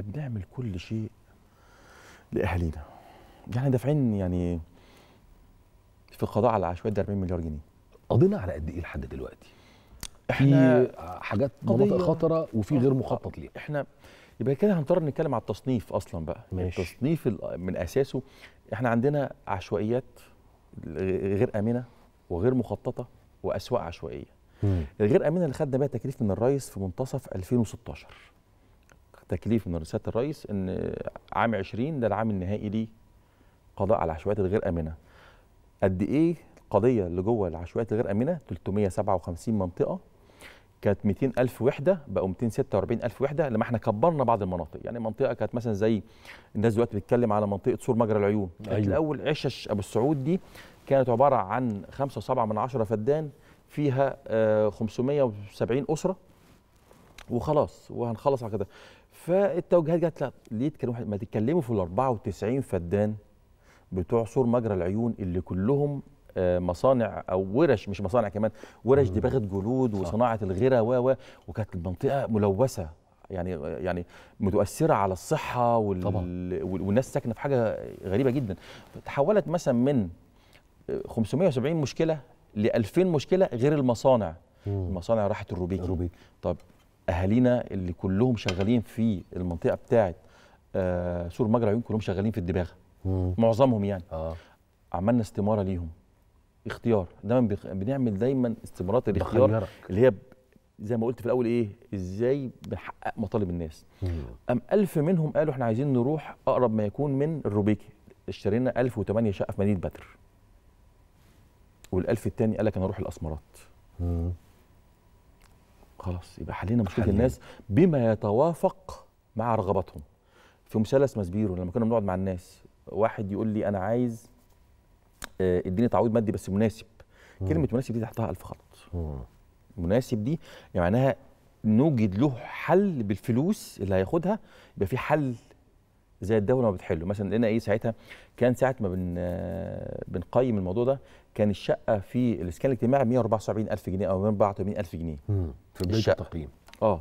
احنا بنعمل كل شيء لاهالينا يعني دافعين يعني في القضاء على العشوائيات ده 40 مليار جنيه قضينا على قد ايه لحد دلوقتي احنا في حاجات مناطق خطره وفي غير آه، مخطط ليها احنا يبقى كده هنضطر نتكلم على التصنيف اصلا بقى ماشي. التصنيف من اساسه احنا عندنا عشوائيات غير امنه وغير مخططه واسواق عشوائيه الغير امنه اللي خدنا بيها تكليف من الرئيس في منتصف 2016 تكليف من رساله الرئيس ان عام 20 ده العام النهائي ليه قضاء على العشوائيات الغير امنه قد ايه القضيه اللي جوه العشوائيات الغير امنه 357 منطقه كانت 200,000 وحدة بقوا 246,000 وحدة لما احنا كبرنا بعض المناطق يعني منطقة كانت مثلا زي الناس دلوقتي بتتكلم على منطقة سور مجرى العيون أيوة. الأول عشش أبو السعود دي كانت عبارة عن 5.7 من عشرة فدان فيها 570 آه، أسرة وخلاص وهنخلص على كده فالتوجيهات جت ليه تكلموا ما تتكلموا في ال 94 فدان بتوع سور مجرى العيون اللي كلهم آه، مصانع او ورش مش مصانع كمان ورش دباغه جلود وصناعه الغيره و و وكانت المنطقه ملوثه يعني يعني متاثره على الصحه وال... طبعا. والناس ساكنه في حاجه غريبه جدا تحولت مثلا من 570 آه، مشكله ل 2000 مشكله غير المصانع مم. المصانع راحت الروبيكي الروبيكي طب اهالينا اللي كلهم شغالين في المنطقه بتاعه آه سور مجرى عيون كلهم شغالين في الدباغه معظمهم يعني آه. عملنا استماره ليهم اختيار دايما بنعمل دايما استمارات الاختيار بخيرك. اللي هي زي ما قلت في الاول ايه ازاي بنحقق مطالب الناس ام ألف منهم قالوا احنا عايزين نروح اقرب ما يكون من الروبيكي اشترينا 1008 شقه في مدينه بدر والألف الثاني قال لك انا اروح الاسمرات خلاص يبقى حلينا مشكله الناس بما يتوافق مع رغباتهم في مثلث ماسبيرو لما كنا بنقعد مع الناس واحد يقول لي انا عايز آه، اديني تعويض مادي بس مناسب مم. كلمه مناسب دي تحتها الف خط مم. مناسب دي معناها نوجد له حل بالفلوس اللي هياخدها يبقى في حل زي الدوله ما بتحله مثلا لقينا ايه ساعتها كان ساعه ما بن بنقيم الموضوع ده كان الشقه في الاسكان الاجتماعي 174000 جنيه او 184000 جنيه في بدايه التقييم اه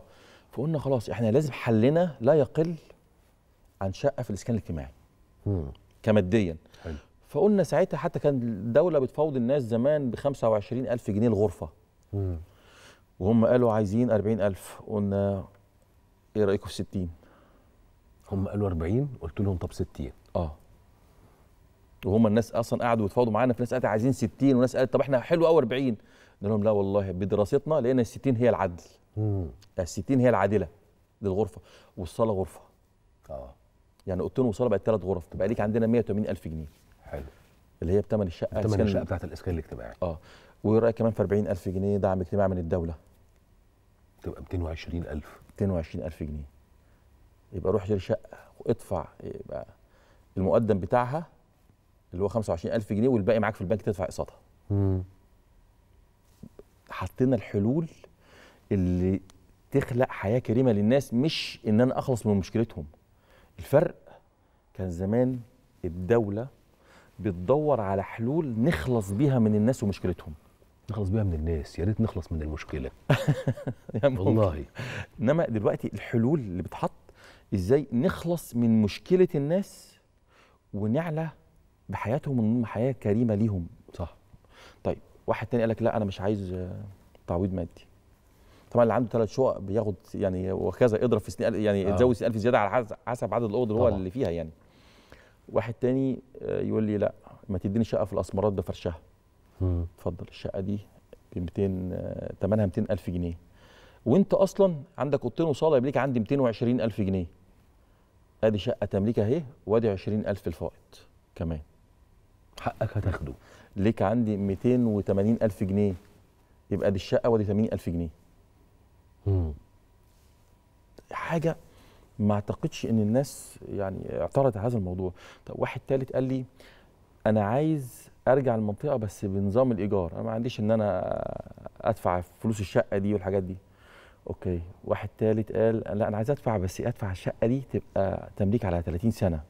فقلنا خلاص احنا لازم حلنا لا يقل عن شقه في الاسكان الاجتماعي مم. كماديا حلو. فقلنا ساعتها حتى كان الدوله بتفاوض الناس زمان ب 25000 جنيه الغرفه مم. وهم قالوا عايزين 40000 قلنا ايه رايكم في 60 هم قالوا 40 قلت لهم طب 60 اه وهم الناس اصلا قعدوا يتفاوضوا معانا في ناس قالت عايزين 60 وناس قالت طب احنا حلو قوي 40 قلنا لهم لا والله بدراستنا لقينا ال 60 هي العدل ال 60 هي العادله للغرفه والصاله غرفه اه يعني اوضتين وصاله بقت ثلاث غرف تبقى ليك عندنا 180000 جنيه حلو اللي هي بثمن الشقه بثمن الشقه بتاعت الاسكان الاجتماعي اه وايه رايك كمان في 40000 جنيه دعم اجتماعي من الدوله تبقى 220000 220000 جنيه يبقى روح اشتري شقه وادفع يبقى المقدم بتاعها اللي هو 25000 جنيه والباقي معاك في البنك تدفع اقساطها حطينا الحلول اللي تخلق حياه كريمه للناس مش ان انا اخلص من مشكلتهم الفرق كان زمان الدوله بتدور على حلول نخلص بيها من الناس ومشكلتهم نخلص بيها من الناس يا ريت نخلص من المشكله والله انما دلوقتي الحلول اللي بتحط ازاي نخلص من مشكله الناس ونعلى بحياتهم ان حياه كريمه ليهم صح طيب واحد تاني قال لك لا انا مش عايز تعويض مادي طبعا اللي عنده ثلاث شقق بياخد يعني وكذا اضرب في سنين يعني آه. اتجوز 1000 زياده على حسب عدد الاوض اللي هو اللي فيها يعني واحد تاني آه، يقول لي لا ما تديني شقه في الاسمرات بفرشها اتفضل الشقه دي 200 ثمنها 200000 جنيه وانت اصلا عندك اوضتين وصاله يملك عندي 220000 جنيه ادي شقه تملكها اهي وادي 20000 الفائض كمان حقك هتاخده ليك عندي 280000 جنيه يبقى دي الشقه وادي 80000 جنيه مم. حاجه ما اعتقدش ان الناس يعني اعترضت على هذا الموضوع طب واحد ثالث قال لي انا عايز ارجع المنطقه بس بنظام الايجار انا ما عنديش ان انا ادفع فلوس الشقه دي والحاجات دي اوكي واحد ثالث قال لا انا عايز ادفع بس ادفع الشقه دي تبقى تمليك على 30 سنه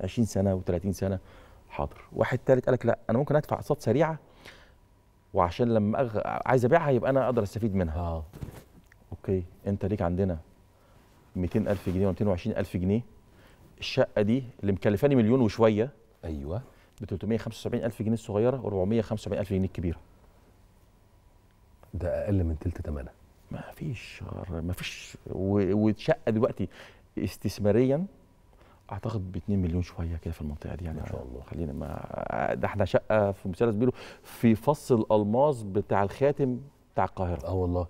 20 سنه و30 سنه حاضر واحد ثالث قال لك لا انا ممكن ادفع اقساط سريعه وعشان لما أغ... عايز ابيعها يبقى انا اقدر استفيد منها اه اوكي انت ليك عندنا 200000 جنيه و220000 جنيه الشقه دي اللي مكلفاني مليون وشويه ايوه ب 375000 جنيه الصغيره و 475000 جنيه الكبيره ده اقل من ثلث ثمنها ما فيش ما فيش واتشقى دلوقتي استثماريا اعتقد ب 2 مليون شويه كده في المنطقه دي يعني ما شاء الله خلينا ما ده احنا شقه في مثلث بيرو في فص الالماظ بتاع الخاتم بتاع القاهره اه والله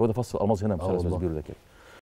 هو ده فص الالماظ هنا آه مثلث بيرو ده كده